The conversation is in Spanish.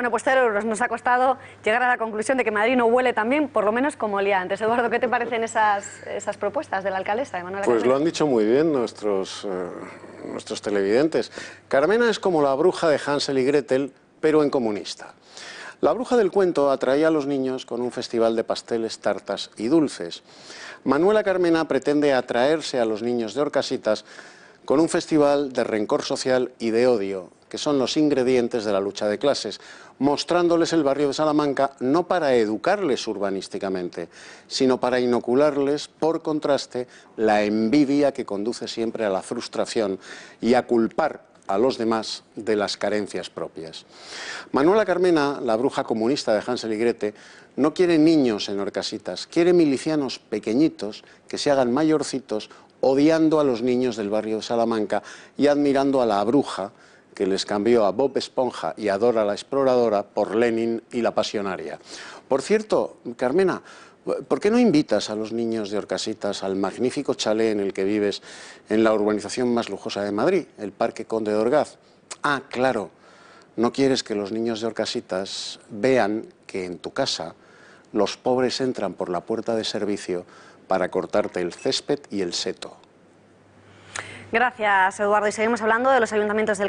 Bueno, pues cero Nos ha costado llegar a la conclusión de que Madrid no huele tan por lo menos como olía antes. Eduardo, ¿qué te parecen esas, esas propuestas de la alcaldesa, de Manuela Pues lo han dicho muy bien nuestros, eh, nuestros televidentes. Carmena es como la bruja de Hansel y Gretel, pero en comunista. La bruja del cuento atraía a los niños con un festival de pasteles, tartas y dulces. Manuela Carmena pretende atraerse a los niños de Orcasitas con un festival de rencor social y de odio, que son los ingredientes de la lucha de clases, mostrándoles el barrio de Salamanca no para educarles urbanísticamente, sino para inocularles, por contraste, la envidia que conduce siempre a la frustración y a culpar a los demás de las carencias propias. Manuela Carmena, la bruja comunista de Hansel y Grete, no quiere niños en Orcasitas, quiere milicianos pequeñitos que se hagan mayorcitos odiando a los niños del barrio de Salamanca y admirando a la bruja que les cambió a Bob Esponja y a Dora la Exploradora por Lenin y la Pasionaria. Por cierto, Carmena, ¿Por qué no invitas a los niños de Orcasitas al magnífico chalet en el que vives en la urbanización más lujosa de Madrid, el Parque Conde de Orgaz? Ah, claro, no quieres que los niños de Orcasitas vean que en tu casa los pobres entran por la puerta de servicio para cortarte el césped y el seto. Gracias, Eduardo. Y seguimos hablando de los ayuntamientos del campo.